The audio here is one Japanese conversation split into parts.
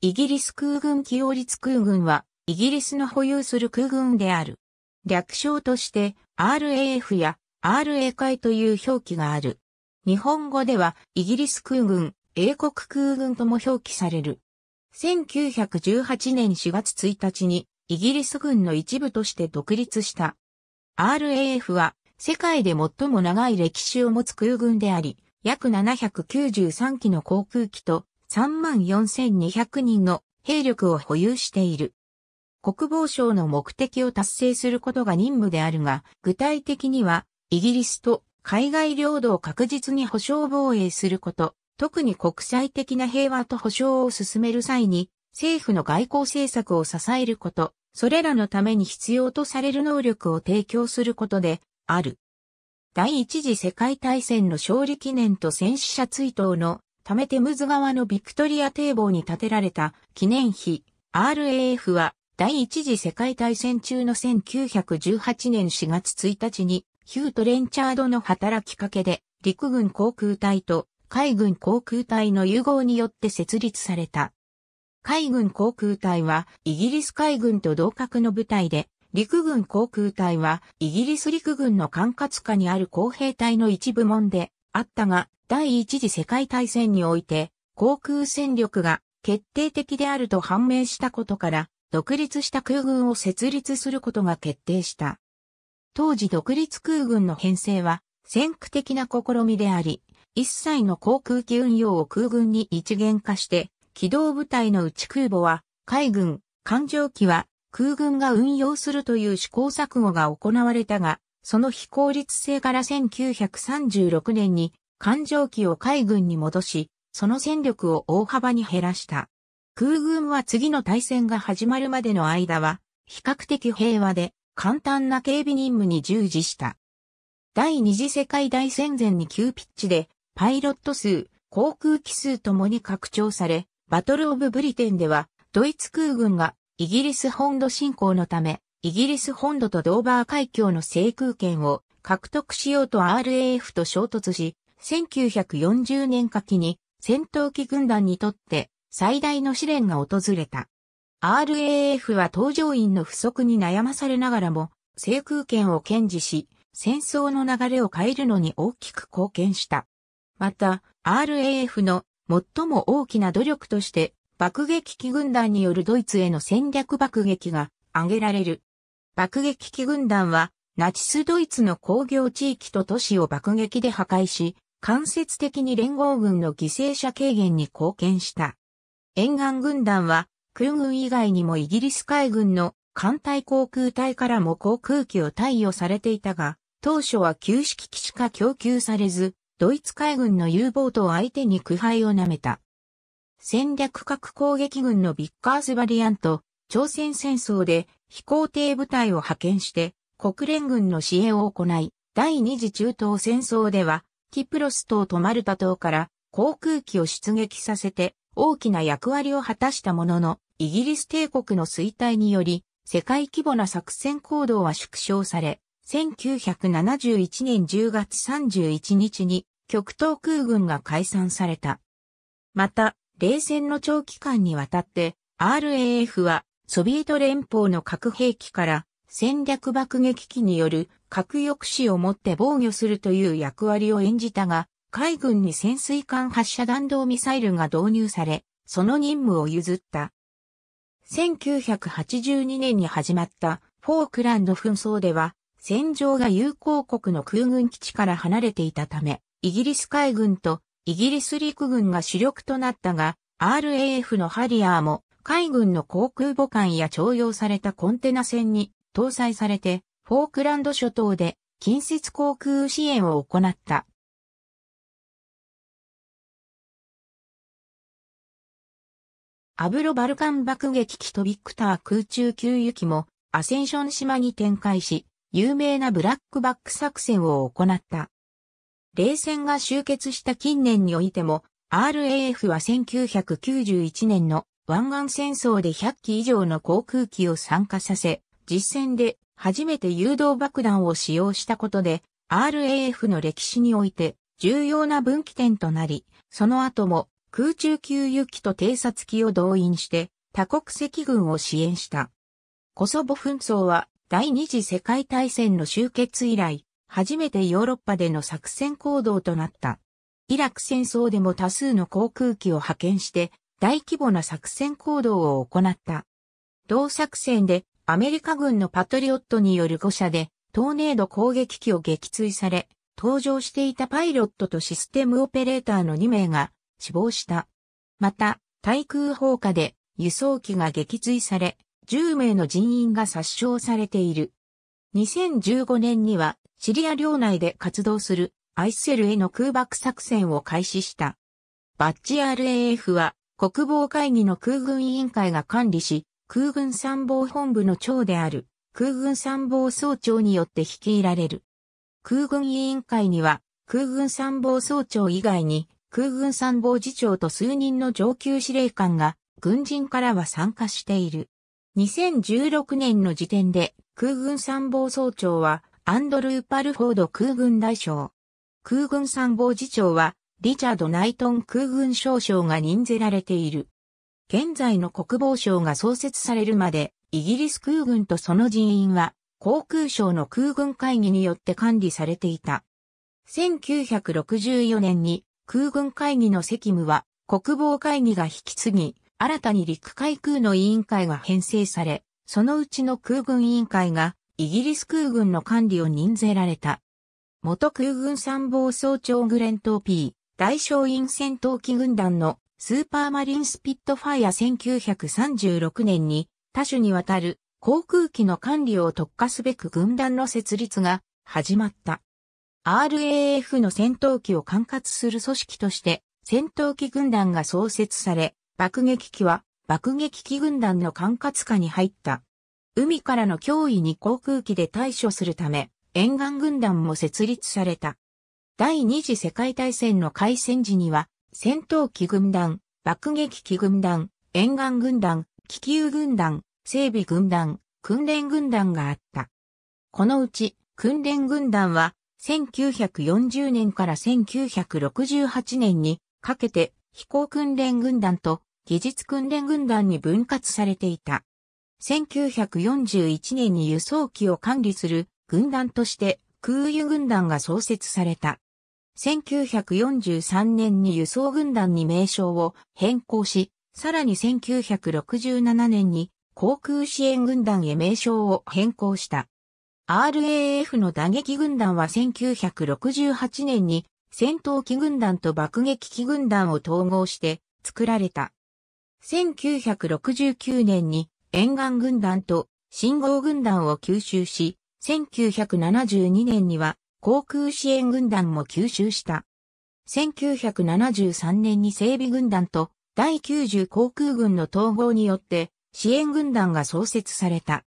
イギリス空軍機用立空軍は、イギリスの保有する空軍である。略称として RAF や RA 会という表記がある。日本語ではイギリス空軍、英国空軍とも表記される。1918年4月1日にイギリス軍の一部として独立した。RAF は世界で最も長い歴史を持つ空軍であり、約793機の航空機と34,200人の兵力を保有している。国防省の目的を達成することが任務であるが、具体的には、イギリスと海外領土を確実に保障防衛すること、特に国際的な平和と保障を進める際に、政府の外交政策を支えること、それらのために必要とされる能力を提供することで、ある。第一次世界大戦の勝利記念と戦死者追悼のタメテムズ川のビクトリア堤防に建てられた記念碑 RAF は第一次世界大戦中の1918年4月1日にヒュート・レンチャードの働きかけで陸軍航空隊と海軍航空隊の融合によって設立された。海軍航空隊はイギリス海軍と同格の部隊で、陸軍航空隊はイギリス陸軍の管轄下にある工兵隊の一部門であったが、第一次世界大戦において、航空戦力が決定的であると判明したことから、独立した空軍を設立することが決定した。当時独立空軍の編成は、先駆的な試みであり、一切の航空機運用を空軍に一元化して、機動部隊の内空母は、海軍、艦上機は、空軍が運用するという試行錯誤が行われたが、その非効率性から1936年に艦上機を海軍に戻し、その戦力を大幅に減らした。空軍は次の大戦が始まるまでの間は、比較的平和で、簡単な警備任務に従事した。第二次世界大戦前に急ピッチで、パイロット数、航空機数ともに拡張され、バトルオブブリテンでは、ドイツ空軍がイギリス本土侵攻のため、イギリス本土とドーバー海峡の制空権を獲得しようと RAF と衝突し、1940年夏季に戦闘機軍団にとって最大の試練が訪れた。RAF は搭乗員の不足に悩まされながらも制空権を堅持し、戦争の流れを変えるのに大きく貢献した。また、RAF の最も大きな努力として爆撃機軍団によるドイツへの戦略爆撃が挙げられる。爆撃機軍団はナチスドイツの工業地域と都市を爆撃で破壊し、間接的に連合軍の犠牲者軽減に貢献した。沿岸軍団は空軍以外にもイギリス海軍の艦隊航空隊からも航空機を貸与されていたが、当初は旧式機しか供給されず、ドイツ海軍の U ボートを相手に苦杯を舐めた。戦略核攻撃軍のビッカーズバリアント、朝鮮戦争で飛行艇部隊を派遣して国連軍の支援を行い、第二次中東戦争ではキプロス島とマルタ島から航空機を出撃させて大きな役割を果たしたものの、イギリス帝国の衰退により、世界規模な作戦行動は縮小され、1971年10月31日に極東空軍が解散された。また、冷戦の長期間にわたって、RAF はソビエト連邦の核兵器から戦略爆撃機による核抑止をもって防御するという役割を演じたが、海軍に潜水艦発射弾道ミサイルが導入され、その任務を譲った。1982年に始まったフォークランド紛争では、戦場が友好国の空軍基地から離れていたため、イギリス海軍とイギリス陸軍が主力となったが、RAF のハリアーも海軍の航空母艦や徴用されたコンテナ船に搭載されてフォークランド諸島で近接航空支援を行った。アブロバルカン爆撃機とビクター空中給油機もアセンション島に展開し、有名なブラックバック作戦を行った。冷戦が終結した近年においても、RAF は1991年の湾岸戦争で100機以上の航空機を参加させ、実戦で初めて誘導爆弾を使用したことで、RAF の歴史において重要な分岐点となり、その後も空中給油機と偵察機を動員して多国籍軍を支援した。コソボ紛争は第二次世界大戦の終結以来、初めてヨーロッパでの作戦行動となった。イラク戦争でも多数の航空機を派遣して大規模な作戦行動を行った。同作戦でアメリカ軍のパトリオットによる誤射で、トーネード攻撃機を撃墜され、搭乗していたパイロットとシステムオペレーターの2名が死亡した。また、対空砲火で輸送機が撃墜され、10名の人員が殺傷されている。2015年にはシリア領内で活動するアイセルへの空爆作戦を開始した。バッジ RAF は国防会議の空軍委員会が管理し、空軍参謀本部の長である空軍参謀総長によって率いられる。空軍委員会には空軍参謀総長以外に空軍参謀次長と数人の上級司令官が軍人からは参加している。2016年の時点で空軍参謀総長はアンドルー・パルフォード空軍大将。空軍参謀次長はリチャード・ナイトン空軍少将が任ぜられている。現在の国防省が創設されるまで、イギリス空軍とその人員は、航空省の空軍会議によって管理されていた。1964年に空軍会議の責務は国防会議が引き継ぎ、新たに陸海空の委員会が編成され、そのうちの空軍委員会がイギリス空軍の管理を任ぜられた。元空軍参謀総長グレントー・ピー、大将院戦闘機軍団のスーパーマリンスピットファイア1936年に多種にわたる航空機の管理を特化すべく軍団の設立が始まった。RAF の戦闘機を管轄する組織として戦闘機軍団が創設され、爆撃機は爆撃機軍団の管轄下に入った。海からの脅威に航空機で対処するため、沿岸軍団も設立された。第二次世界大戦の開戦時には、戦闘機軍団、爆撃機軍団、沿岸軍団、気球軍団、整備軍団、訓練軍団があった。このうち、訓練軍団は、1940年から1968年にかけて飛行訓練軍団と技術訓練軍団に分割されていた。1941年に輸送機を管理する軍団として空輸軍団が創設された。1943年に輸送軍団に名称を変更し、さらに1967年に航空支援軍団へ名称を変更した。RAF の打撃軍団は1968年に戦闘機軍団と爆撃機軍団を統合して作られた。1969年に沿岸軍団と信号軍団を吸収し、1972年には航空支援軍団も吸収した。1973年に整備軍団と第90航空軍の統合によって支援軍団が創設された。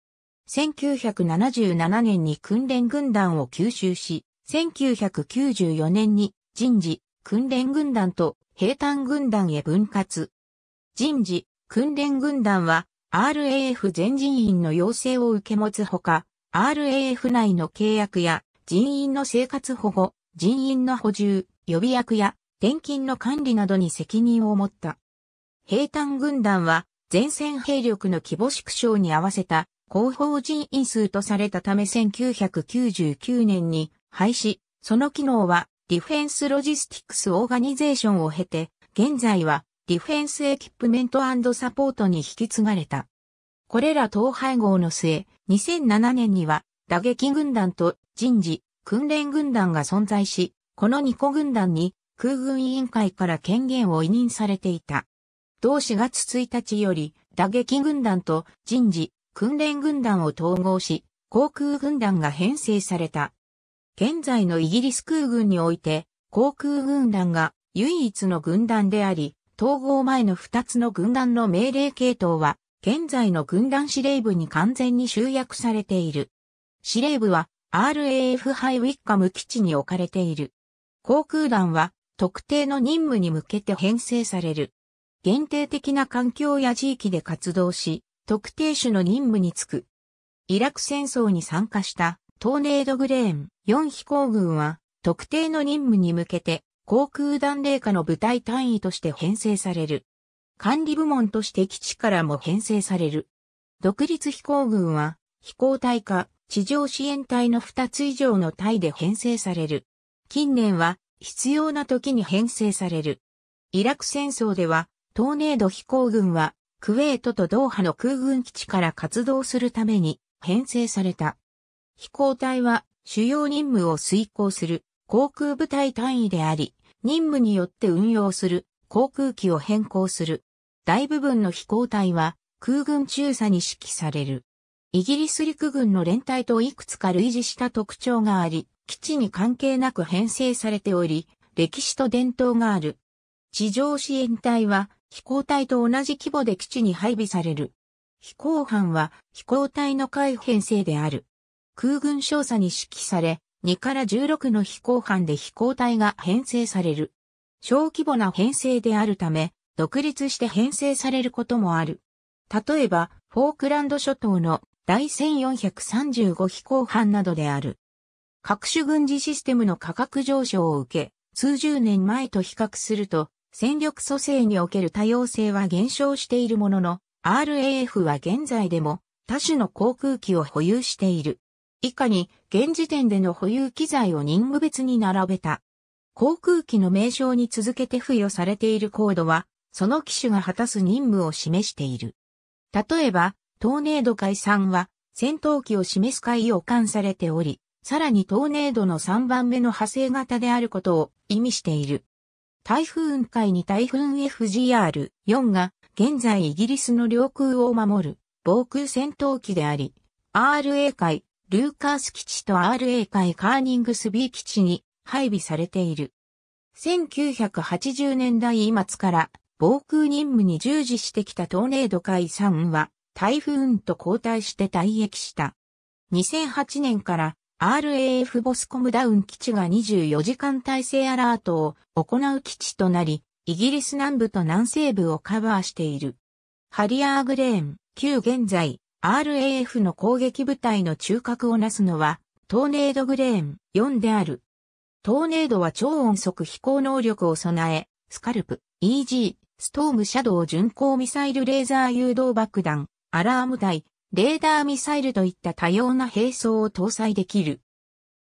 1977年に訓練軍団を吸収し、1994年に人事、訓練軍団と兵坦軍団へ分割。人事、訓練軍団は RAF 全人員の要請を受け持つほか、RAF 内の契約や人員の生活保護、人員の補充、予備役や転勤の管理などに責任を持った。兵站軍団は前線兵力の規模縮小に合わせた広報人員数とされたため1999年に廃止、その機能はディフェンスロジスティックスオーガニゼーションを経て、現在はディフェンスエキップメントサポートに引き継がれた。これら統廃合の末、2007年には打撃軍団と人事、訓練軍団が存在し、この2個軍団に空軍委員会から権限を委任されていた。同4月1日より打撃軍団と人事、訓練軍団を統合し、航空軍団が編成された。現在のイギリス空軍において、航空軍団が唯一の軍団であり、統合前の2つの軍団の命令系統は、現在の軍団司令部に完全に集約されている。司令部は RAF ハイウィッカム基地に置かれている。航空団は特定の任務に向けて編成される。限定的な環境や地域で活動し、特定種の任務に就く。イラク戦争に参加したトーネードグレーン4飛行群は特定の任務に向けて航空団霊下の部隊単位として編成される。管理部門として基地からも編成される。独立飛行群は飛行隊か地上支援隊の2つ以上の隊で編成される。近年は必要な時に編成される。イラク戦争ではトーネード飛行軍はクウェートとドーハの空軍基地から活動するために編成された。飛行隊は主要任務を遂行する航空部隊単位であり、任務によって運用する航空機を変更する。大部分の飛行隊は空軍中佐に指揮される。イギリス陸軍の連隊といくつか類似した特徴があり、基地に関係なく編成されており、歴史と伝統がある。地上支援隊は飛行隊と同じ規模で基地に配備される。飛行班は飛行隊の会編成である。空軍少佐に指揮され、2から16の飛行班で飛行隊が編成される。小規模な編成であるため、独立して編成されることもある。例えば、フォークランド諸島の第1435飛行班などである。各種軍事システムの価格上昇を受け、数十年前と比較すると、戦力組成における多様性は減少しているものの、RAF は現在でも多種の航空機を保有している。以下に、現時点での保有機材を任務別に並べた。航空機の名称に続けて付与されているコードは、その機種が果たす任務を示している。例えば、トーネード解散は、戦闘機を示す回を冠されており、さらにトーネードの3番目の派生型であることを意味している。台風雲海に台風 FGR4 が現在イギリスの領空を守る防空戦闘機であり、RA 海ルーカース基地と RA 海カーニングス B 基地に配備されている。1980年代末から防空任務に従事してきたトーネード海3は台風運と交代して退役した。2008年から RAF ボスコムダウン基地が24時間体制アラートを行う基地となり、イギリス南部と南西部をカバーしている。ハリアーグレーン、旧現在、RAF の攻撃部隊の中核をなすのは、トーネードグレーン4である。トーネードは超音速飛行能力を備え、スカルプ、EG、ストームシャドウ巡航ミサイルレーザー誘導爆弾、アラーム台、レーダーミサイルといった多様な兵装を搭載できる。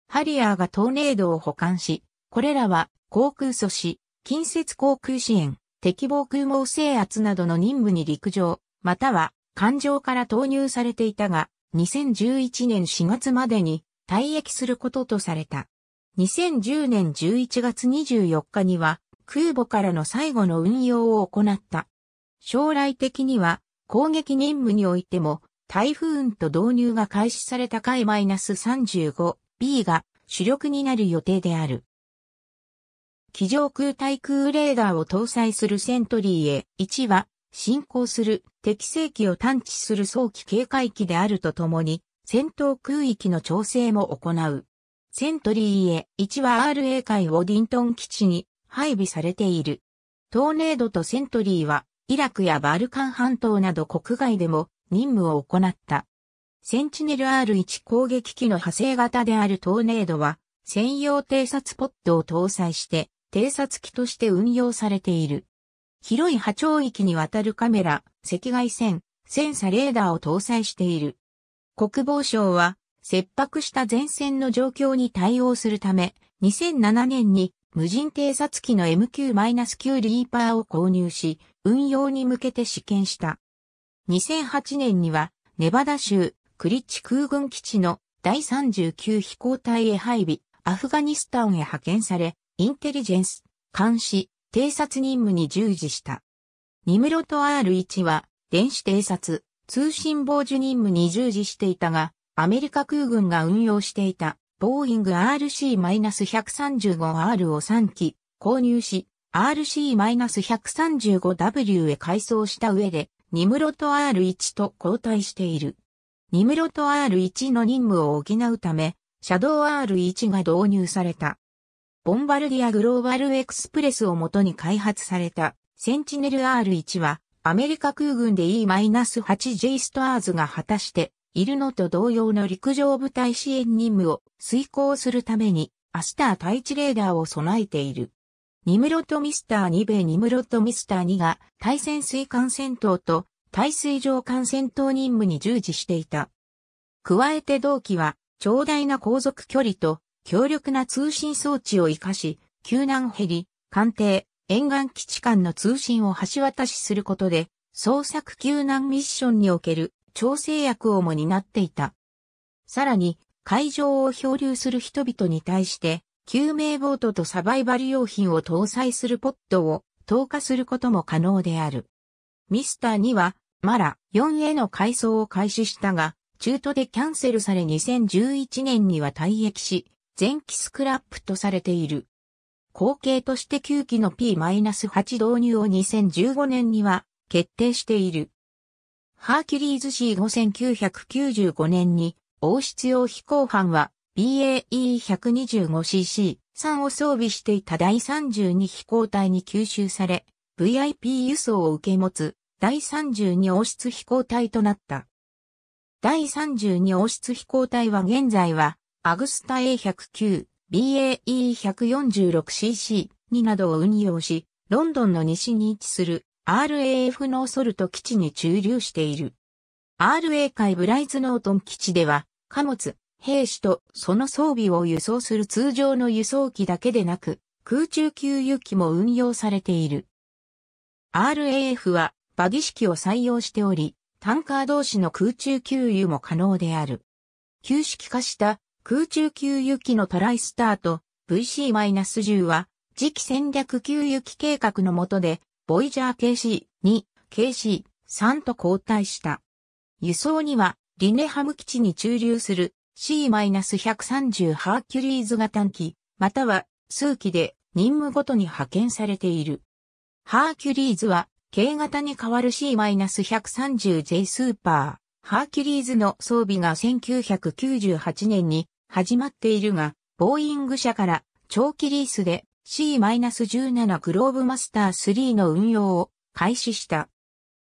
ハリアーがトーネードを保管し、これらは航空阻止、近接航空支援、敵防空網制圧などの任務に陸上、または艦上から投入されていたが、2011年4月までに退役することとされた。2010年11月24日には空母からの最後の運用を行った。将来的には攻撃任務においても、タイフーンと導入が開始された回 -35B が主力になる予定である。機上空対空レーダーを搭載するセントリーへ1は進行する適正機を探知する早期警戒機であるとともに戦闘空域の調整も行う。セントリーへ1は RA 海ウォディントン基地に配備されている。トーネードとセントリーはイラクやバルカン半島など国外でも任務を行った。センチネル R1 攻撃機の派生型であるトーネードは、専用偵察ポッドを搭載して、偵察機として運用されている。広い波長域にわたるカメラ、赤外線、センサレーダーを搭載している。国防省は、切迫した前線の状況に対応するため、2007年に無人偵察機の MQ-9 リーパーを購入し、運用に向けて試験した。2008年には、ネバダ州、クリッチ空軍基地の第39飛行隊へ配備、アフガニスタンへ派遣され、インテリジェンス、監視、偵察任務に従事した。ニムロト R1 は、電子偵察、通信傍受任務に従事していたが、アメリカ空軍が運用していたボーイング RC-135R を3機購入し、RC-135W へ改装した上で、ニムロト R1 と交代している。ニムロト R1 の任務を補うため、シャドウ R1 が導入された。ボンバルディアグローバルエクスプレスをもとに開発されたセンチネル R1 はアメリカ空軍で E-8J ストアーズが果たしているのと同様の陸上部隊支援任務を遂行するために、アスター対地レーダーを備えている。ニムロとミスター2米ニムロとミスター2が対潜水艦戦闘と対水上艦戦闘任務に従事していた。加えて同機は、長大な航続距離と強力な通信装置を活かし、救難ヘリ、艦艇、沿岸基地間の通信を橋渡しすることで、捜索救難ミッションにおける調整役をも担っていた。さらに、海上を漂流する人々に対して、救命ボートとサバイバル用品を搭載するポットを投下することも可能である。ミスター2は、マラ4への改装を開始したが、中途でキャンセルされ2011年には退役し、前期スクラップとされている。後継として9機の P-8 導入を2015年には決定している。ハーキュリーズ C5995 年に、王室用飛行班は BAE125cc3 を装備していた第32飛行隊に吸収され、VIP 輸送を受け持つ第32王室飛行隊となった。第32王室飛行隊は現在は、アグスタ A109、BAE146cc2 などを運用し、ロンドンの西に位置する RAF ノーソルト基地に駐留している。RA 海ブライズノートン基地では、貨物、兵士とその装備を輸送する通常の輸送機だけでなく、空中給油機も運用されている。RAF はバギ式を採用しており、タンカー同士の空中給油も可能である。旧式化した空中給油機のトライスターと VC-10 は次期戦略給油機計画の下でボイジャー KC2、KC3 と交代した。輸送には、リネハム基地に駐留する C-130 ハーキュリーズが短期、または数期で任務ごとに派遣されている。ハーキュリーズは、K 型に代わる C-130J スーパー、ハーキュリーズの装備が1998年に始まっているが、ボーイング社から長期リースで C-17 グローブマスター3の運用を開始した。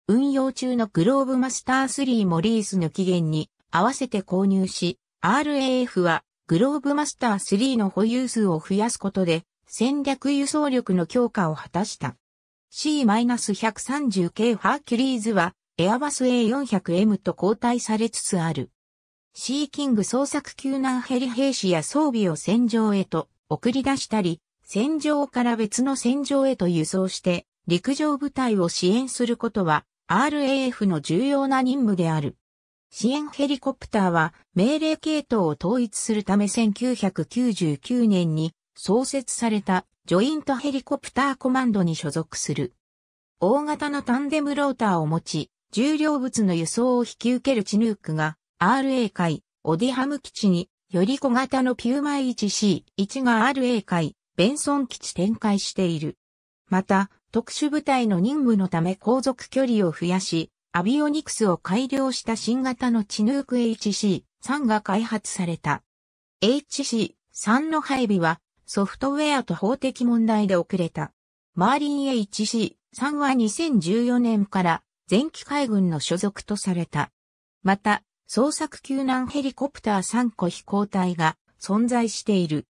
運用中のグローブマスター3もリースの期限に合わせて購入し、RAF はグローブマスター3の保有数を増やすことで戦略輸送力の強化を果たした。C-130 系ハーキュリーズはエアバス A400M と交代されつつある。シーキング捜索救難ヘリ兵士や装備を戦場へと送り出したり、戦場から別の戦場へと輸送して、陸上部隊を支援することは RAF の重要な任務である。支援ヘリコプターは命令系統を統一するため1999年に創設されたジョイントヘリコプターコマンドに所属する。大型のタンデムローターを持ち、重量物の輸送を引き受けるチヌークが RA 海オディハム基地により小型のピューマイ 1C1 が RA 海ベンソン基地展開している。また、特殊部隊の任務のため航続距離を増やし、アビオニクスを改良した新型のチヌーク HC3 が開発された。HC3 の配備はソフトウェアと法的問題で遅れた。マーリン HC3 は2014年から前期海軍の所属とされた。また、捜索救難ヘリコプター3個飛行隊が存在している。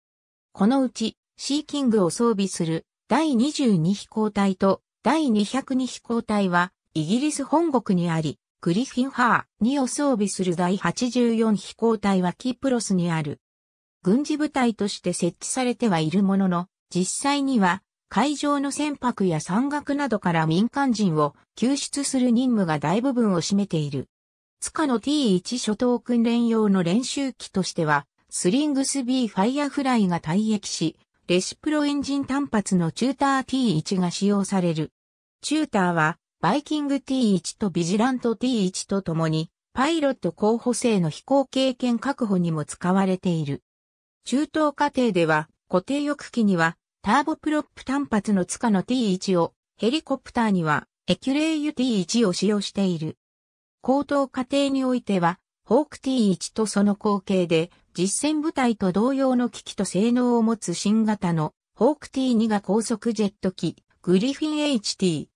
このうちシーキングを装備する第22飛行隊と第202飛行隊はイギリス本国にあり、グリフィンハー2を装備する第84飛行隊はキプロスにある。軍事部隊として設置されてはいるものの、実際には海上の船舶や山岳などから民間人を救出する任務が大部分を占めている。かの T1 諸島訓練用の練習機としては、スリングス B ファイアフライが退役し、レシプロエンジン単発のチューター T1 が使用される。チューターは、バイキング T1 とビジラント T1 とともに、パイロット候補生の飛行経験確保にも使われている。中東過程では、固定翼機には、ターボプロップ単発のツカの T1 を、ヘリコプターには、エキュレイユ T1 を使用している。高等過程においては、ホーク T1 とその後継で、実戦部隊と同様の機器と性能を持つ新型のホーク T2 が高速ジェット機、グリフィン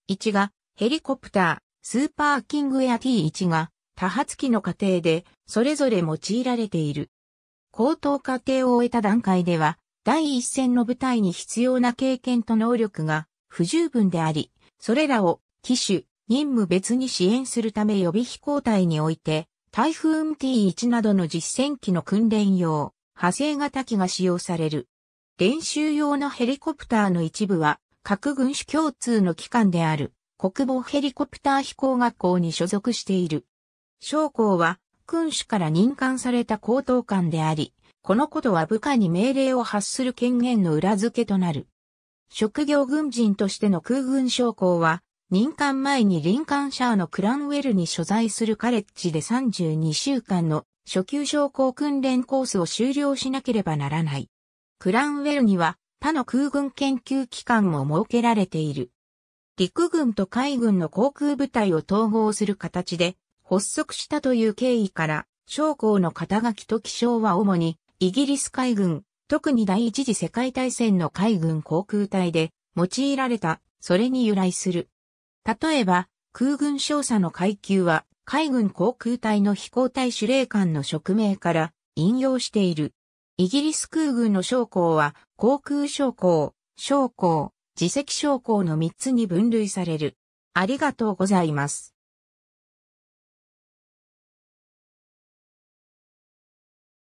HT1 がヘリコプター、スーパーキングエア T1 が多発機の過程でそれぞれ用いられている。高等過程を終えた段階では、第一戦の部隊に必要な経験と能力が不十分であり、それらを機種、任務別に支援するため予備飛行隊においてタイフーン T1 などの実戦機の訓練用、派生型機が使用される。練習用のヘリコプターの一部は、各軍種共通の機関である、国防ヘリコプター飛行学校に所属している。将校は、君主から任官された高等官であり、このことは部下に命令を発する権限の裏付けとなる。職業軍人としての空軍将校は、任官前にリンカンシャーのクランウェルに所在するカレッジで32週間の初級将校訓練コースを終了しなければならない。クランウェルには他の空軍研究機関も設けられている。陸軍と海軍の航空部隊を統合する形で発足したという経緯から、将校の肩書と気象は主にイギリス海軍、特に第一次世界大戦の海軍航空隊で用いられた、それに由来する。例えば、空軍少佐の階級は、海軍航空隊の飛行隊司令官の職名から引用している。イギリス空軍の将校は、航空将校、将校、自責将校の3つに分類される。ありがとうございます。